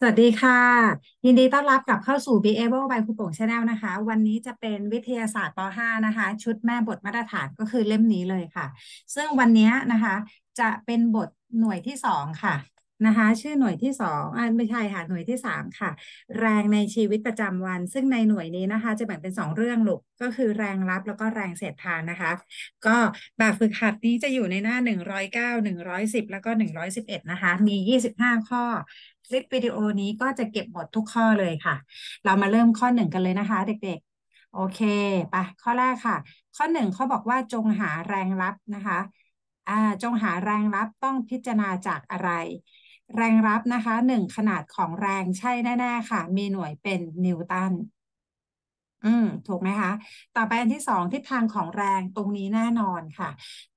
สวัสดีค่ะ ยินดีต้อนรับกลับเข้าสู่ b e a b l e by ครูโป่ง Channel นะคะ วันนี้จะเป็นวิทยาศาสตร์ป .5 นะคะ ชุดแม่บทมาตรฐานก็คือเล่มนี้เลยค่ะ ซึ่งวันนี้นะคะ จะเป็นบทหน่วยที่สองค่ะนะคะชื่อหน่วยที่สองอไม่ใช่ค่ะหน่วยที่สามค่ะ แรงในชีวิตประจำวัน ซึ่งในหน่วยนี้นะคะ จะแบ่งเป็นสองเรื่องลูกก็คือแรงรับแล้วก็แรงเสียดทานนะคะก็แบบฝึกหัดนี้จะอยู่ในหน้าหนึ่งร้อยเก้าหนึ่งร้อยสิบแล้วก็หนึ่งร้อยสิบเอ็ดนะคะ มียี่สิบห้าข้อ คลิปวิดีโอนี้ก็จะเก็บหมดทุกข้อเลยค่ะ เรามาเริ่มข้อหนึ่งกันเลยนะคะเด็กๆ โอเคปะข้อแรกค่ะ ข้อหนึ่งเขาบอกว่าจงหาแรงรับนะคะอ่าจงหาแรงรับต้องพิจารณาจากอะไรแรงรับนะคะหนึ่งขนาดของแรงใช่แน่ๆค่ะ มีหน่วยเป็นนิวตันอืมถูกไหมคะ ต่อไปอันที่สองทิศทางของแรงตรงนี้แน่นอนค่ะ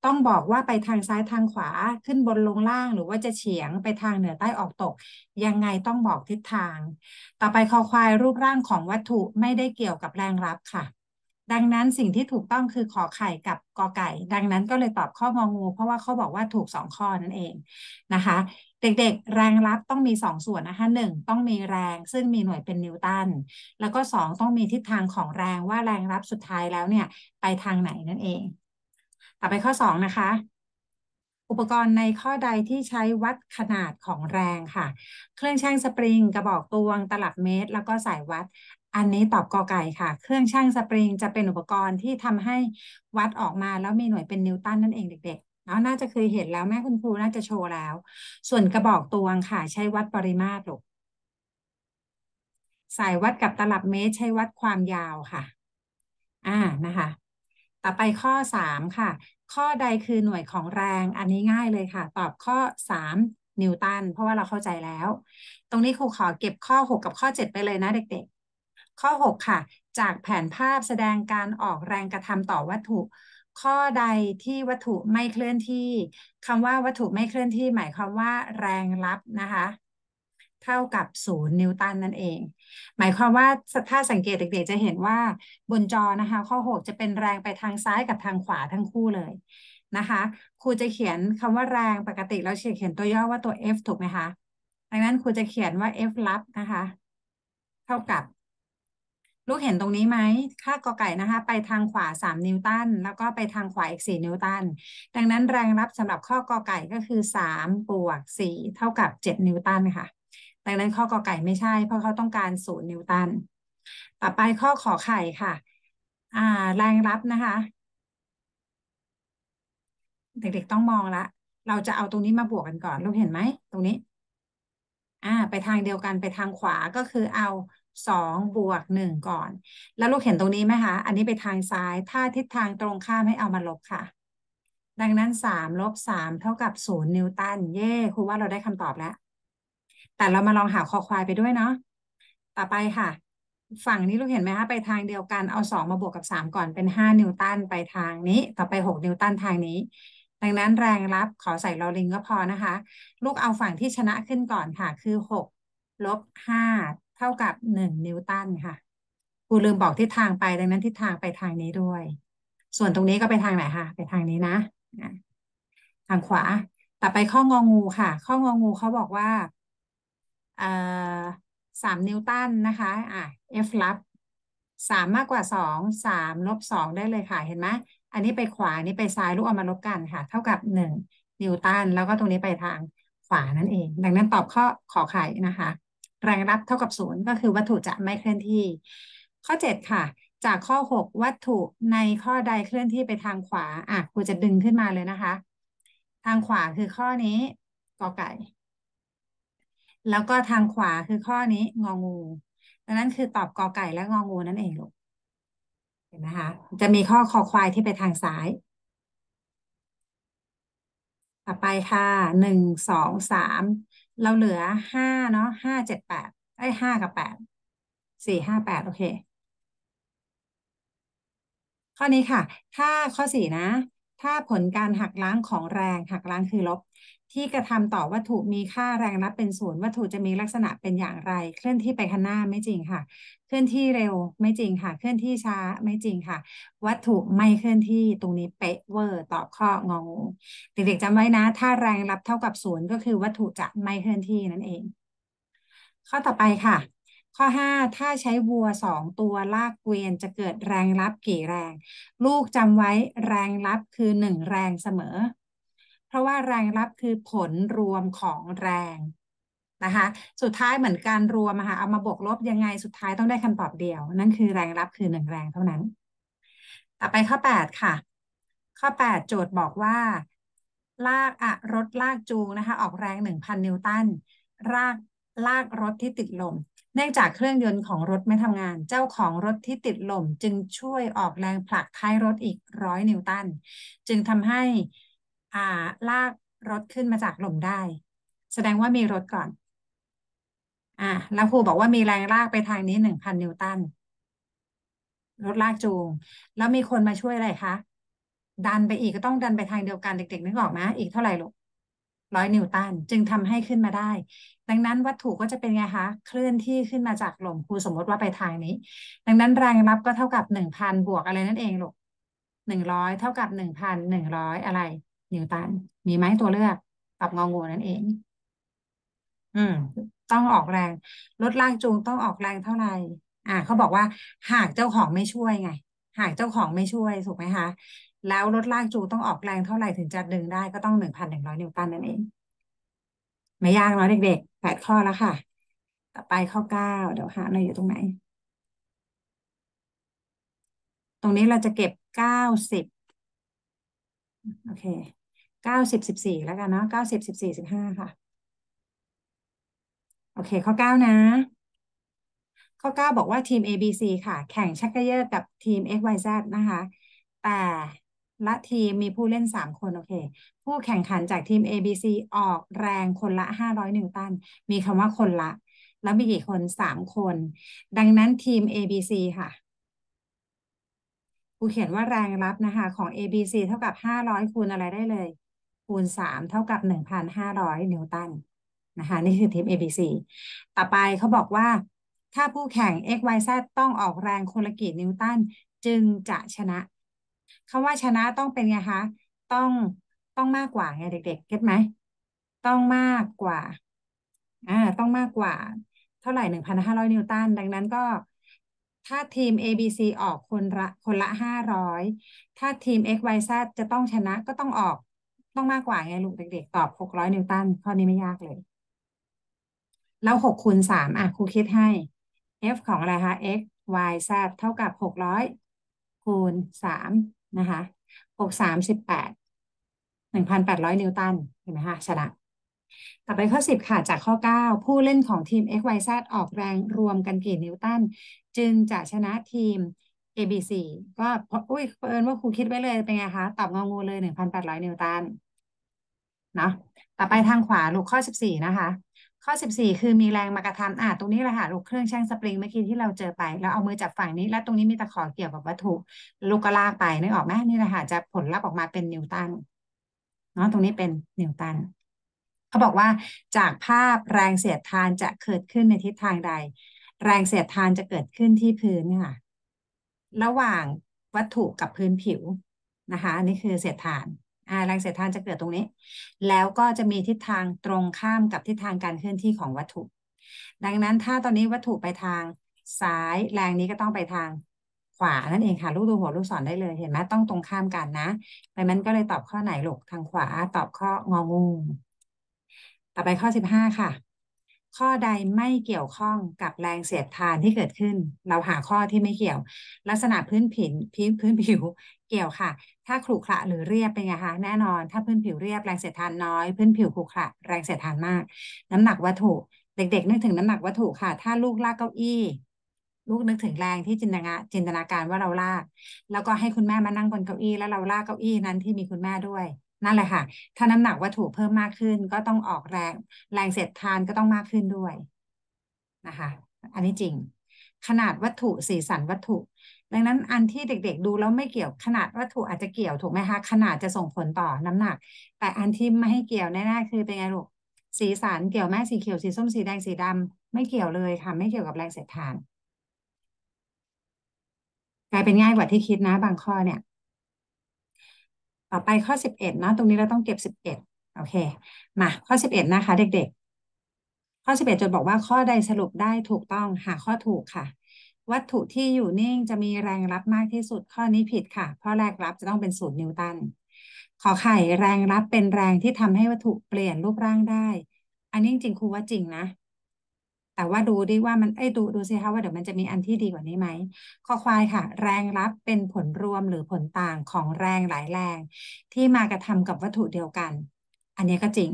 ต้องบอกว่าไปทางซ้ายทางขวาขึ้นบนลงล่างหรือว่าจะเฉียงไปทางเหนือใต้ออกตก ยังไงต้องบอกทิศทาง ต่อไปคอควายรูปร่างของวัตถุไม่ได้เกี่ยวกับแรงรับค่ะดังนั้นสิ่งที่ถูกต้องคือขอไข่กับกอไก่ ดังนั้นก็เลยตอบข้ององูเพราะว่าเขาบอกว่าถูกสองข้อนั่นเองนะคะเด็ก ๆ แรงรับต้องมีสองส่วนนะคะหนึ่งต้องมีแรงซึ่งมีหน่วยเป็นนิวตันแล้วก็สองต้องมีทิศทางของแรงว่าแรงรับสุดท้ายแล้วเนี่ยไปทางไหนนั่นเอง ต่อไปข้อสองนะคะอุปกรณ์ในข้อใดที่ใช้วัดขนาดของแรงค่ะ เครื่องช่งสปริงกระบอกตวงตลับเมตร แล้วก็สายวัดอันนี้ตอบกอไก่ค่ะ เครื่องช่างสปริงจะเป็นอุปกรณ์ที่ทำให้วัดออกมาแล้วมีหน่วยเป็นนิวตันนั่นเองเด็กๆเนาะน่าจะเคยเห็นแล้ว แม่คุณครูน่าจะโชว์แล้ว ส่วนกระบอกตวงค่ะ ใช้วัดปริมาตรหรอกสายวัดกับตลับเมตรใช้วัดความยาวค่ะ อ่านะคะ ต่อไปข้อสามค่ะ ข้อใดคือหน่วยของแรง อันนี้ง่ายเลยค่ะ ตอบข้อสามนิวตัน เพราะว่าเราเข้าใจแล้ว ตรงนี้ครูขอเก็บข้อหกกับข้อเจ็ดไปเลยนะเด็กข้อ6ค่ะ จากแผนภาพแสดงการออกแรงกระทำต่อวัตถุ ข้อใดที่วัตถุไม่เคลื่อนที่คำว่าวัตถุไม่เคลื่อนที่ หมายความว่า แรงลับนะคะเท่ากับศูนย์นิวตันนั่นเอง หมายความว่าถ้าสังเกตเด็กๆจะเห็นว่า บนจอนะคะข้อ 6 จะเป็นแรงไปทางซ้ายกับทางขวาทั้งคู่เลยนะคะ ครูจะเขียนคำว่าแรงปกติเราเขียนตัวย่อว่าตัว F ถูกไหมคะดังนั้นครูจะเขียนว่า F ลับนะคะเท่ากับลูกเห็นตรงนี้ไหมค่ากอไก่นะคะ ไปทางขวา 3 นิวตัน แล้วก็ไปทางขวาอีก4นิวตัน ดังนั้นแรงรับสำหรับข้อกอไก่ก็คือ3บวก4เท่ากับ7นิวตันค่ะ ดังนั้นข้อกอไก่ไม่ใช่เพราะเขาต้องการ0นิวตัน ต่อไปข้อขอไข่ค่ะอ่าแรงรับนะคะ เด็กๆต้องมองละ เราจะเอาตรงนี้มาบวกกันก่อน ลูกเห็นไหมตรงนี้อ่าไปทางเดียวกันไปทางขวาก็คือเอา2บวก 1 ก่อน แล้วลูกเห็นตรงนี้ไหมคะอันนี้ไปทางซ้าย ถ้าทิศทางตรงข้ามให้เอามาลบค่ะ ดังนั้น3ลบ3เท่ากับ0นิวตันเย่ครูว่าเราได้คำตอบแล้ว แต่เรามาลองหาคอควายไปด้วยเนาะต่อไปค่ะ ฝั่งนี้ลูกเห็นไหมคะไปทางเดียวกันเอา 2 มาบวกกับ 3 ก่อนเป็น5นิวตันไปทางนี้ ต่อไป6นิวตันทางนี้ ดังนั้นแรงรับขอใส่ลอลิงก็พอนะคะ ลูกเอาฝั่งที่ชนะขึ้นก่อนค่ะ คือ6ลบ5เท่ากับหนึ่งนิวตันค่ะครูลืมบอกทิศทางไป ดังนั้นทิศทางไปทางนี้ด้วย ส่วนตรงนี้ก็ไปทางไหนคะ ไปทางนี้นะ ทางขวา ต่อไปข้ององูค่ะ ข้ององูเขาบอกว่าสามนิวตันนะคะ อ่ะ F ลับสามมากกว่าสองสามลบสองได้เลยค่ะ เห็นไหมอันนี้ไปขวานนี้ไปซ้ายลูกเอามาลบกันค่ะ เท่ากับหนึ่งนิวตัน แล้วก็ตรงนี้ไปทางขวานั่นเอง ดังนั้นตอบข้อขอไขนะคะแรงรับเท่ากับศูนย์ก็คือวัตถุจะไม่เคลื่อนที่ ข้อ 7 ค่ะ จากข้อ 6 วัตถุในข้อใดเคลื่อนที่ไปทางขวาอ่ะครูจะดึงขึ้นมาเลยนะคะ ทางขวาคือข้อนี้กอไก่ แล้วก็ทางขวาคือข้อนี้งองูดังนั้นคือตอบกอไก่และงองูนั่นเองลูกเห็นนะคะจะมีข้อคอควายที่ไปทางซ้าย ต่อไปค่ะหนึ่งสองสามเราเหลือห้าเนาะห้าเจ็ดแปดไอ้ห้ากับแปดสี่ห้าแปดโอเค ข้อนี้ค่ะถ้าข้อสี่นะ ถ้าผลการหักล้างของแรงหักล้างคือลบที่กระทำต่อวัตถุมีค่าแรงรับเป็นศูนย์วัตถุจะมีลักษณะเป็นอย่างไร เคลื่อนที่ไปข้างหน้าไม่จริงค่ะ เคลื่อนที่เร็วไม่จริงค่ะ เคลื่อนที่ช้าไม่จริงค่ะ วัตถุไม่เคลื่อนที่ตรงนี้เป๊ะเวอร์ตอบข้ององูเด็กๆจำไว้นะ ถ้าแรงรับเท่ากับศูนย์ก็คือวัตถุจะไม่เคลื่อนที่นั่นเอง ข้อต่อไปค่ะ ข้อ 5 ถ้าใช้วัว2ตัวลากเกวียน จะเกิดแรงรับกี่แรง ลูกจำไว้แรงรับคือ 1 แรงเสมอราะว่ารายรับคือผลรวมของแรงนะคะ สุดท้ายเหมือนการรวมค่ะ เอามาบวกลบยังไงสุดท้ายต้องได้คำตอบเดียว นั่นคือ แรงรับคือหนึ่งแรงเท่านั้น ต่อไปข้อ8ค่ะ ข้อ 8 โจทย์บอกว่าลากอะรถลากจูงนะคะออกแรง 1,000 นิวตันลากลากรถที่ติดลม เนื่องจากเครื่องยนต์ของรถไม่ทำงาน เจ้าของรถที่ติดลมจึงช่วยออกแรงผลักท้ายรถอีกร้อยนิวตัน จึงทำให้อ่าลากรถขึ้นมาจากลมได้ แสดงว่ามีรถก่อน อ่า แล้วครูบอกว่ามีแรงลากไปทางนี้หนึ่งพันนิวตันรถลากจูงแล้วมีคนมาช่วยอะไรคะดันไปอีกก็ต้องดันไปทางเดียวกันเด็กๆนึกออกนะอีกเท่าไหร่ลูกร้อยนิวตัน จึงทำให้ขึ้นมาได้ ดังนั้นวัตถุก็จะเป็นไงคะเคลื่อนที่ขึ้นมาจากลมครูสมมติว่าไปทางนี้ ดังนั้นแรงรับก็เท่ากับหนึ่งพันบวกอะไรนั่นเองลูกหนึ่งร้อยเท่ากับหนึ่งพันหนึ่งร้อยอะไรนิวตัน มีไหมตัวเลือกตอบงองูนั่นเอง อืม ต้องออกแรงรถลากจูงต้องออกแรงเท่าไหร่ อ่า เขาบอกว่า หากเจ้าของไม่ช่วยไง หากเจ้าของไม่ช่วย ถูกไหมคะ แล้วรถลากจูงต้องออกแรงเท่าไหร่ถึงจะดึงได้ก็ต้องหนึ่งพันหนึ่งร้อยนิวตันนั่นเอง ไม่ยากเนาะเด็กๆแปดข้อแล้วค่ะ ต่อไปข้อเก้า เดี๋ยวหาหน่อยอยู่ตรงไหน ตรงนี้เราจะเก็บเก้าสิบโอเคเก้าสิบสิบสี่แล้วกันเนาะเก้าสิบสิบสี่สิบห้าค่ะโอเค ข้อเก้านะข้อเก้าบอกว่าทีม ABC ค่ะ แข่งชักกระเยอ์กับทีม XYZ นะคะ แต่ละทีมมีผู้เล่นสามคนโอเคผู้แข่งขันจากทีม ABC ออกแรงคนละห้าร้อยนิวตันมีคำว่าคนละ แล้วมีกี่คนสามคน ดังนั้นทีม ABC ค่ะกูเขียนว่าแรงรับนะคะของ ABC เท่ากับห้าร้อยคูณอะไรได้เลยคูณสามเท่ากับหนึ่งพันห้าร้อยนิวตันนะคะนี่คือทีม ABC ต่อไปเขาบอกว่า ถ้าผู้แข่ง x y z ต้องออกแรงคนละกี่นิวตันจึงจะชนะคำว่าชนะต้องเป็นไงคะ ต้องต้องมากกว่าไงเด็ก ๆ เก็ตไหมต้องมากกว่า อ่าต้องมากกว่าเท่าไหร่หนึ่งพันห้าร้อยนิวตันดังนั้นก็ ถ้าทีม ABC ออกคนละคนละห้าร้อยถ้าทีม XYZ จะต้องชนะก็ต้องออกต้องมากกว่าไงลูกเด็กๆตอบหกร้อยนิวตันข้อนี้ไม่ยากเลย แล้วหกคูณสามอ่ะครูคิดให้ f ของอะไรคะ x y z เท่ากับหกร้อยคูณสามนะคะหกสามสิบแปดหนึ่งพันแปดร้อยนิวตัน เห็นไหมคะชนะต่อไปข้อสิบค่ะ จากข้อเก้าผู้เล่นของทีม x y z ออกแรงรวมกันกี่นิวตัน จึงจะชนะทีม A B C ก็อุ้ยเอิญว่าครูคิดไว้เลย เป็นไงคะ ตอบงองูเลย หนึ่งพันแปดร้อยนิวตัน เนาะ ต่อไปทางขวาลูกข้อสิบสี่นะคะ ข้อสิบสี่คือมีแรงมากระทำอ่ะตรงนี้แหละค่ะ ลูกเครื่องชั่งสปริงเมื่อกี้ที่เราเจอไป แล้วเอามือจับฝั่งนี้ แล้วตรงนี้มีตะขอเกี่ยวกับวัตถุลูกก็ลากไปนึกออกไหม นี่แหละค่ะ จะผลลัพธ์ออกมาเป็นนิวตัน เนาะ ตรงนี้เป็นนิวตัน เขาบอกว่า จากภาพแรงเสียดทานจะเกิดขึ้นในทิศทางใด แรงเสียดทานจะเกิดขึ้นที่พื้นค่ะระหว่างวัตถุกับพื้นผิวนะคะอันนี้คือเศษฐานแรงเสียดทานจะเกิดตรงนี้ แล้วก็จะมีทิศทางตรงข้ามกับทิศทางการเคลื่อนที่ของวัตถุ ดังนั้นถ้าตอนนี้วัตถุไปทางซ้ายแรงนี้ก็ต้องไปทางขวานั่นเองค่ะลูกดูหัวลูกศรได้เลย เห็นไหมต้องตรงข้ามกันนะไปมันก็เลยตอบข้อไหนลูกทางขวาตอบข้ององูต่อไปข้อสิบห้าค่ะข้อใดไม่เกี่ยวข้องกับแรงเสียดทานที่เกิดขึ้น เราหาข้อที่ไม่เกี่ยว ลักษณะพื้นผิวพื้นพื้นผิวเกี่ยวค่ะ ถ้าขรุขระหรือเรียบเป็นไงคะ แน่นอนถ้าพื้นผิวเรียบแรงเสียดทานน้อย พื้นผิวขรุขระแรงเสียดทานมาก น้ำหนักวัตถุ เด็กๆนึกถึง น้ำหนักวัตถุค่ะ ถ้าลูกลากเก้าอี้ลูกนึกถึงแรงที่จินตนาจินตนาการว่าเราลากแล้วก็ให้คุณแม่มานั่งบนเก้าอี้แล้วเราลากเก้าอี้นั้นที่มีคุณแม่ด้วยนั่นแหละค่ะ ถ้าน้ำหนักวัตถุเพิ่มมากขึ้นก็ต้องออกแรง แรงเสียดทานก็ต้องมากขึ้นด้วยนะคะ อันนี้จริง ขนาดวัตถุสีสันวัตถุ ดังนั้นอันที่เด็ก ๆ ดูแล้วไม่เกี่ยว ขนาดวัตถุอาจจะเกี่ยวถูกไหมคะ ขนาดจะส่งผลต่อน้ำหนัก แต่อันที่ไม่ให้เกี่ยวแน่ๆคือเป็นไงลูก สีสันเกี่ยวแม่สีเขียว สีส้ม สีแดง สีดำ ไม่เกี่ยวเลยค่ะ ไม่เกี่ยวกับแรงเสียดทานกลายเป็นง่ายกว่าที่คิดนะบางข้อเนี่ย่อไปข้อสิบเอ็ดนะตรงนี้เราต้องเก็บสิบเอ็ดโอเคมาข้อสิบเอ็ดนะคะ เด็กๆ ข้อสิบเอ็ดจดบอกว่าข้อใดสรุปได้ถูกต้องหาข้อถูกค่ะ วัตถุที่อยู่นิ่งจะมีแรงรับมากที่สุดข้อนี้ผิดค่ะ เพราะแรงรับจะต้องเป็นศูนย์นิวตันขอไข่แรงรับเป็นแรงที่ทำให้วัตถุเปลี่ยนรูปร่างได้อันนี้จริงครูว่าจริงนะแต่ว่าดูดิว่ามันไอ้ดูดูสิคะว่าเดี๋ยวมันจะมีอันที่ดีกว่านี้ไหมข้อควายค่ะ แรงรับเป็นผลรวมหรือผลต่างของแรงหลายแรง ที่มากระทำกับวัตถุเดียวกัน อันนี้ก็จริง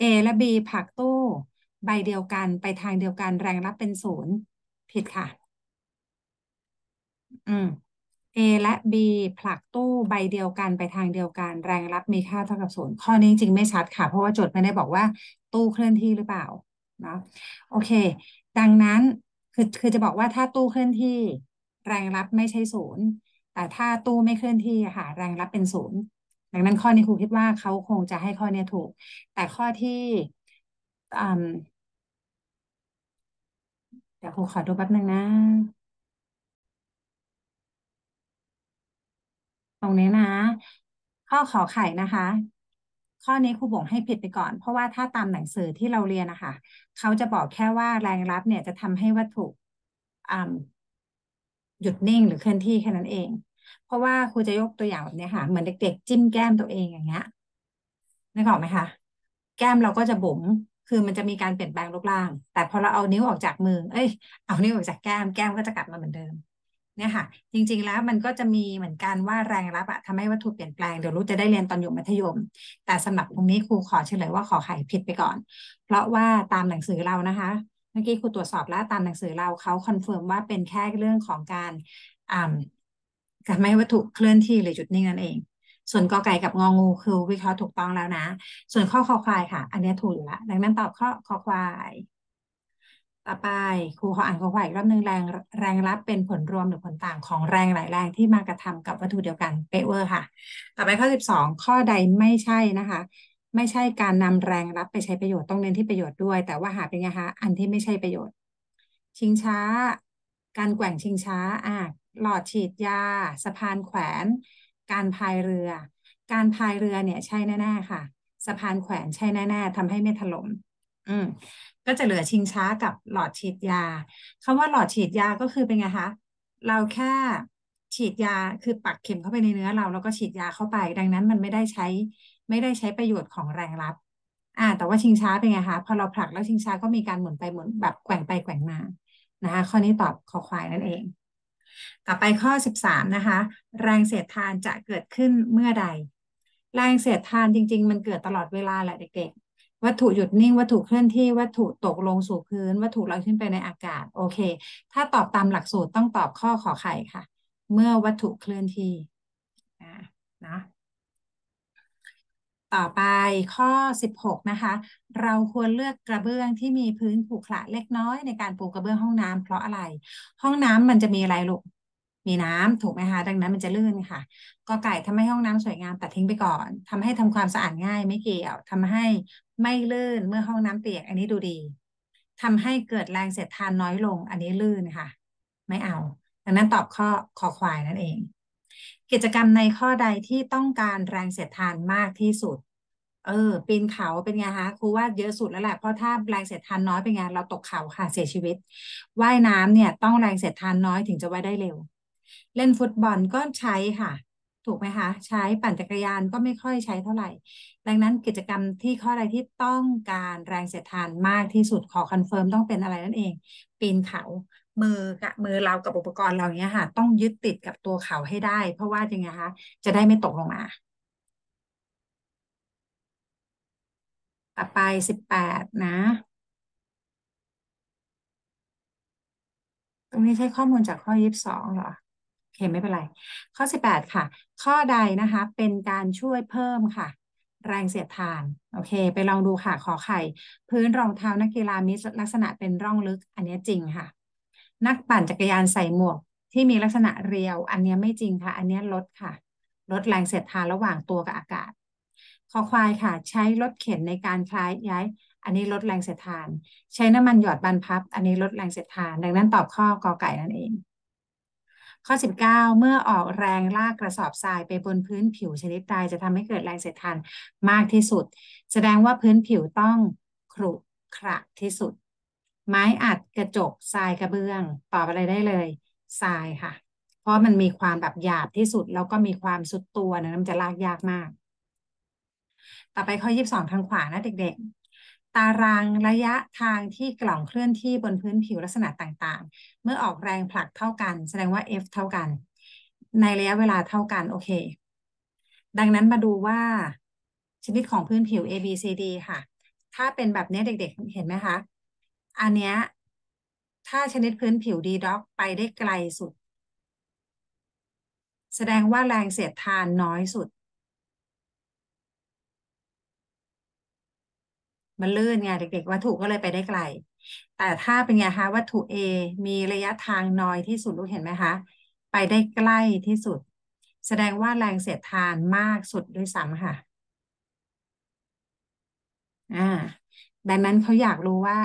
A และ B ผักตู้ ใบเดียวกันไปทางเดียวกัน แรงรับเป็นศูนย์ผิดค่ะ อืม A และ B ผลักตู้ใบเดียวกันไปทางเดียวกัน แรงรับมีค่าเท่ากับศูนย์ข้อนี้จริงไม่ชัดค่ะ เพราะว่าโจทย์ไม่ได้บอกว่า ตู้เคลื่อนที่หรือเปล่าเนาะโอเค ดังนั้นคือคือจะบอกว่าถ้าตู้เคลื่อนที่ แรงรับไม่ใช่ศูนย์ แต่ถ้าตู้ไม่เคลื่อนที่ค่ะแรงรับเป็นศูนย์ ดังนั้นข้อนี้ครูคิดว่าเขาคงจะให้ข้อนี้ถูก แต่ข้อที่เดี๋ยวครูขอดูแป๊บนึงนะตรงนี้นะ ข้อขอไข่นะคะข้อนี้ครูบ่งให้ผิดไป ก่อน เพราะว่าถ้าตามหนังสือที่เราเรียนนะคะเขาจะบอกแค่ว่าแรงรับเนี่ยจะทำให้วัตถุหยุดนิ่งหรือเคลื่อนที่แค่นั้นเอง เพราะว่าครูจะยกตัวอย่างแบบนี้ค่ะเหมือนเด็กๆจิ้มแก้มตัวเองอย่างเงี้ยนึกออกไหมคะแก้มเราก็จะบุ๋มคือมันจะมีการเปลี่ยนแปลงรูปร่างแต่พอเราเอานิ้วออกจากมือ เอ้ย เอานิ้วออกจากแก้มแก้มก็จะกลับมาเหมือนเดิมเนี่ยค่ะจริงๆแล้วมันก็จะมีเหมือนกันว่าแรงรับอะทำให้วัตถุเปลี่ยนแปลงเดี๋ยวรู้จะได้เรียนตอนอยู่มัธยม แต่สำหรับตรงนี้ครูขอเฉลยว่าขอไขผิดไปก่อน เพราะว่าตามหนังสือเรานะคะเมื่อกี้ครูตรวจสอบแล้วตามหนังสือเราเขาคอนเฟิร์มว่าเป็นแค่เรื่องของการทำให้วัตถุเคลื่อนที่หรือจุดนิ่งนั่นเอง ส่วนกอไก่กับงองูคือวิเคราะห์ถูกต้องแล้วนะ ส่วนข้อคอควายค่ะอันนี้ถูกอยู่ละดังนั้นตอบข้อคอควาย่อไปครูขออ่านข้อควาอีกรอบนึงแรงแรงรับเป็นผลรวมหรือผลต่าง ของแรงหลายแรงที่มากระทำกับวัตถุเดียวกัน เปเวอร์ค่ะ ต่อไปข้อ 12 ข้อใดไม่ใช่นะคะ ไม่ใช่การนำแรงรับไปใช้ประโยชน์ต้องเน้นที่ประโยชน์ด้วย แต่ว่าหาเป็นไงคะอันที่ไม่ใช่ประโยชน์ชิงช้า การแกว่งชิงช้าอ่ะหลอดฉีดยา สะพานแขวน การพายเรือ การพายเรือเนี่ยใช่แน่ๆค่ะ สะพานแขวนใช่แน่ๆทำให้ไม่ถล่มืมก็จะเหลือชิงช้ากับหลอดฉีดยา คำว่าหลอดฉีดยาก็คือเป็นไงคะ เราแค่ฉีดยาคือปักเข็มเข้าไปในเนื้อ เราแล้วก็ฉีดยาเข้าไป ดังนั้นมันไม่ได้ใช้ ไม่ได้ใช้ประโยชน์ของแรงรับอ่าแต่ว่าชิงช้าเป็นไงคะพอเราผลักแล้วชิงช้าก็มีการหมุนไปหมุน แบบแกว่งไปแกว่งมานะคะ ข้อนี้ตอบคอควายนั่นเอง ต่อไปข้อ 13นะคะแรงเสียดทานจะเกิดขึ้นเมื่อใด แรงเสียดทานจริงๆ มันเกิดตลอดเวลาแหละเด็กวัตถุหยุดนิ่งวัตถุเคลื่อนที่วัตถุตกลงสู่พื้นวัตถุลอยขึ้นไปในอากาศโอเค ถ้าตอบตามหลักสูตรต้องตอบข้อขอไข่ค่ะ เมื่อวัตถุเคลื่อนที่นะต่อไปข้อ 16นะคะเราควรเลือกกระเบื้องที่มีพื้นผุขระเล็กน้อยในการปูกระเบื้องห้องน้ำเพราะอะไร ห้องน้ำมันจะมีอะไรลูกมีน้ำถูกไหมคะ ดังนั้นมันจะลื่นค่ะ ก็ไก่ทำให้ห้องน้ำสวยงามตัดทิ้งไปก่อน ทำให้ทำความสะอาดง่าย ไม่เกี่ยวทำให้ไม่ลื่นเมื่อห้องน้ำเปียกอันนี้ดูดี ทำให้เกิดแรงเสียดทานน้อยลง อันนี้ลื่นค่ะ ไม่เอา ดังนั้นตอบข้อคอควายนั่นเอง กิจกรรมในข้อใดที่ต้องการแรงเสียดทานมากที่สุด เออ ปีนเขาเป็นไงคะ ครูว่าเยอะสุดแล้วแหละ เพราะถ้าแรงเสียดทานน้อยเป็นไงเราตกเขาค่ะ เสียชีวิต ว่ายน้ำเนี่ยต้องแรงเสียดทานน้อยถึงจะว่ายได้เร็วเล่นฟุตบอลก็ใช้ค่ะ ถูกไหมคะ ใช้ปั่นจักรยานก็ไม่ค่อยใช้เท่าไหร่ดังนั้นกิจกรรมที่ข้ออะไรที่ต้องการแรงเสียดทานมากที่สุดขอคอนเฟิร์มต้องเป็นอะไรนั่นเองปีนเขา มือกับมือเรากับอุปกรณ์เราเนี้ยค่ะ ต้องยึดติดกับตัวเขาให้ได้ เพราะว่าอย่างไงคะ จะได้ไม่ตกลงมา ต่อไปสิบแปดนะ ตรงนี้ใช้ข้อมูลจากข้อยี่สิบสองเหรอเคไม่เป็นไรข้อ 18ค่ะ ข้อใดนะคะ เป็นการช่วยเพิ่มค่ะแรงเสียดทาน โอเคไปลองดูค่ะขอไข่พื้นรองเท้านักกีฬามีลักษณะเป็นร่องลึกอันนี้จริงค่ะ นักปั่นจักรยานใส่หมวก ที่มีลักษณะเรียว อันนี้ไม่จริงค่ะ อันนี้ลดค่ะ ลดแรงเสียดทานระหว่างตัวกับอากาศคอควายค่ะ ใช้รถเข็นในการคลายย้าย อันนี้ลดแรงเสียดทาน ใช้น้ำมันหยอดบันพับอันนี้ลดแรงเสียดทาน ดังนั้นตอบข้อกอไก่นั่นเองข้อ 19 เมื่อออกแรงลากกระสอบทรายไปบนพื้นผิวชนิดใดจะทำให้เกิดแรงเสียดทานมากที่สุด แสดงว่าพื้นผิวต้องขรุขระที่สุด ไม้อัดกระจกทรายกระเบื้องตอบอะไรได้เลยทรายค่ะ เพราะมันมีความแบบหยาบที่สุด แล้วก็มีความสุดตัวนะมันจะลากยากมาก ต่อไปข้อ 22 ทางขวานะเด็กๆตารางระยะทางที่กล่องเคลื่อนที่บนพื้นผิวลักษณะต่างๆ เมื่อออกแรงผลักเท่ากัน แสดงว่า F เท่ากัน ในระยะเวลาเท่ากัน โอเค ดังนั้นมาดูว่าชนิดของพื้นผิว A B C D ค่ะ ถ้าเป็นแบบนี้ เด็กๆ เห็นไหมคะ อันเนี้ยถ้าชนิดพื้นผิว D ด็อกไปได้ไกลสุด แสดงว่าแรงเสียดทานน้อยสุดมันลื่นไงเด็กๆวัตถุก็เลยไปได้ไกล แต่ถ้าเป็นไงคะวัตถุ A มีระยะทางน้อยที่สุดลูกเห็นไหมคะไปได้ใกล้ที่สุด แสดงว่าแรงเสียดทานมากสุดด้วยซ้ำค่ะ อ่าดังนั้นเขาอยากรู้ว่า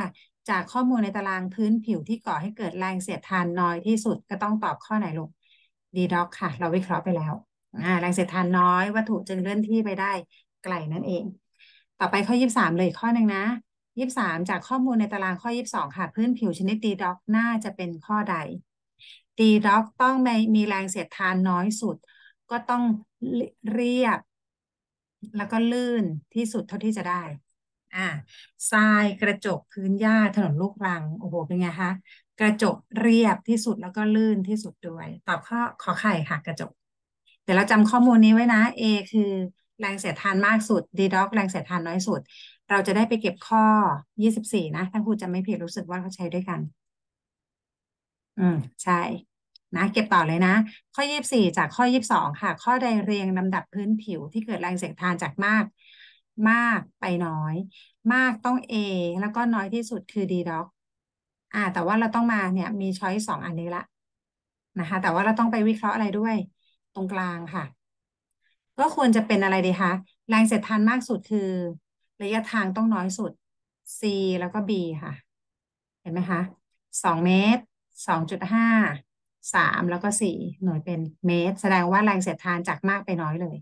จากข้อมูลในตารางพื้นผิวที่ก่อให้เกิดแรงเสียดทานน้อยที่สุดก็ต้องตอบข้อไหนลูกดีด็อกค่ะเราวิเคราะห์ไปแล้วแรงเสียดทานน้อยวัตถุจึงเลื่อนที่ไปได้ไกลนั่นเองต่อไปข้อยี่สามเลยข้อหนึ่งนะยี่สามจากข้อมูลในตารางข้อยี่สองค่ะ พื้นผิวชนิดดีด็อกน่าจะเป็นข้อใดดีด็อกต้องมีแรงเสียดทานน้อยสุด ก็ต้องเรียบ แล้วก็ลื่นที่สุดเท่าที่จะได้ อ่าทรายกระจก พื้นหญ้า ถนนลูกรัง โอ้โห เป็นไงคะ กระจกเรียบที่สุดแล้วก็ลื่นที่สุดด้วย ตอบข้อขอไข่ค่ะกระจกเดี๋ยวเราจำข้อมูลนี้ไว้นะ A คือแรงเสียดทานมากสุด ดีด็อกแรงเสียดทานน้อยสุด เราจะได้ไปเก็บข้อยี่สิบสี่นะถ้าครูจะไม่ผิดรู้สึกว่าเขาใช้ด้วยกัน อืม ใช่ นะ เก็บต่อเลยนะ ข้อยี่สี่จากข้อยี่สองค่ะ ข้อใดเรียงลำดับพื้นผิว ที่เกิดแรงเสียดทานจากมาก มากไปน้อย มากต้อง A แล้วก็น้อยที่สุดคือดีด็อก อ่า แต่ว่าเราต้องมาเนี่ย มีช้อยสองอันนี้ละ นะคะ แต่ว่าเราต้องไปวิเคราะห์อะไรด้วย ตรงกลางค่ะก็ควรจะเป็นอะไรดีคะ แรงเสียดทานมากสุดคือ ระยะทางต้องน้อยสุด c แล้วก็ b ค่ะ เห็นไหมคะสองเมตรสองจุดห้าสามแล้วก็สี่หน่วยเป็นเมตร แสดงว่าแรงเสียดทานจากมากไปน้อยเลย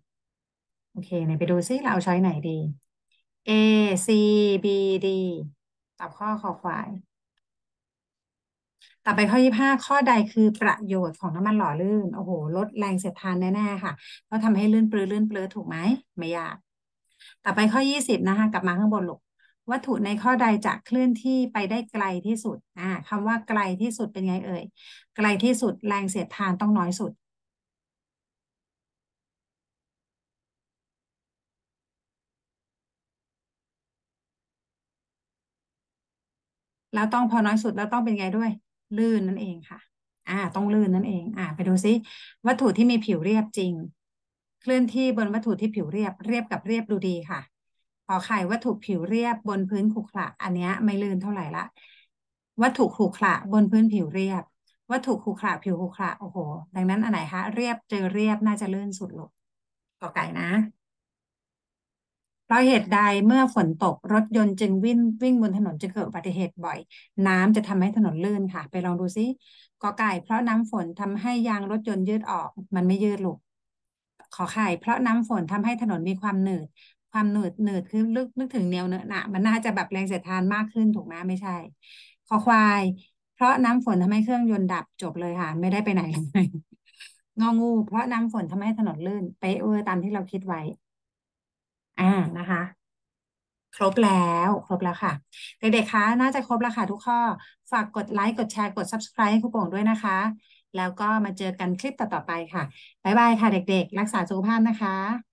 โอเคไหนไปดูซิ เราใช้ไหนดี A C B D ตอบข้อขอควายต่อไปข้อยี่ห้าข้อใดคือประโยชน์ของน้ำมันหล่อลื่นโอ้โห ลดแรงเสียดทานแน่ๆค่ะ็ทำทำให้ลื่นเปลือลื่นเปลือถูกไหมไม่ยาก ต่อไปข้อยี่สิบนะคะกลับมาข้างบนลูกวัตถุในข้อใดจะเคลื่อนที่ไปได้ไกลที่สุดอ่าคำว่าไกลที่สุดเป็นไงเอ่ย ไกลที่สุดแรงเสียดทานต้องน้อยสุด แล้วต้องพอน้อยสุดแล้วต้องเป็นไงด้วยลื่น นั่นเองค่ะ อ่า ต้องลื่นนั่นเอง อ่า ไปดูซิ วัตถุที่มีผิวเรียบจริง เคลื่อนที่บนวัตถุที่ผิวเรียบ เรียบกับเรียบดูดีค่ะ ขอไข่วัตถุผิวเรียบบนพื้นขรุขระ อันนี้ไม่ลื่นเท่าไหร่ละ วัตถุขรุขระบนพื้นผิวเรียบ วัตถุขรุขระผิวขรุขระ โอ้โห ดังนั้นอันไหนคะเรียบเจอเรียบน่าจะลื่นสุดหอกกอไก่นะราะเหตุใดเมื่อฝนตกรถยนต์จึงวิ่งวิ่งบนถนนจึงเกิดอุบัติเหตุบ่อย น้ำจะทำให้ถนนลื่นค่ะ ไปลองดูซิกอไก่ เพราะน้ำฝนทำให้ยางรถยนต์ยืดออก มันไม่ยืดหรอกขอไข่เพราะน้ำฝนทำให้ถนนมีความหนืด ความหนืดหนืดคือลึกนึกถึงเนียวเนอะนะมันน่าจะแบบแรงเสียดทานมากขึ้นถูกไหมไม่ใช่ขอควาย เพราะน้ำฝนทำให้เครื่องยนต์ดับจบเลยค่ะไม่ได้ไปไหนเลยงองู เพราะน้ำฝนทำให้ถนนลื่นเป๊ะเวอร์ตามที่เราคิดไว้อ่า นะคะ ครบแล้ว ครบแล้วค่ะ เด็กๆ คะ น่าจะครบแล้วค่ะ ทุกข้อ ฝากกดไลค์ กดแชร์ กด subscribe ให้ครูโป่งด้วยนะคะ แล้วก็มาเจอกันคลิปต่อๆไปค่ะ บ๊ายบายค่ะ เด็กๆ รักษาสุขภาพนะคะ